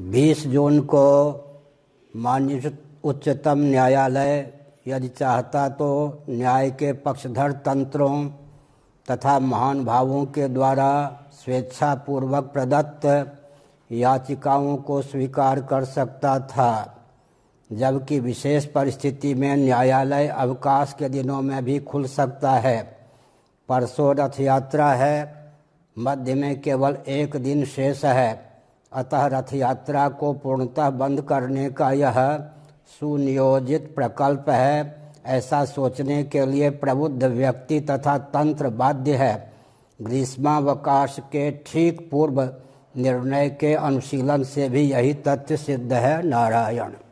बीस जून को माननीय उच्चतम न्यायालय यदि चाहता तो न्याय के पक्षधर तंत्रों तथा महान भावों के द्वारा स्वेच्छापूर्वक प्रदत्त याचिकाओं को स्वीकार कर सकता था जबकि विशेष परिस्थिति में न्यायालय अवकाश के दिनों में भी खुल सकता है परसों रथ यात्रा है मध्य में केवल एक दिन शेष है अतः रथ यात्रा को पूर्णतः बंद करने का यह सुनियोजित प्रकल्प है ऐसा सोचने के लिए प्रबुद्ध व्यक्ति तथा तंत्र बाध्य है ग्रीष्मावकाश के ठीक पूर्व निर्णय के अनुशीलन से भी यही तथ्य सिद्ध है नारायण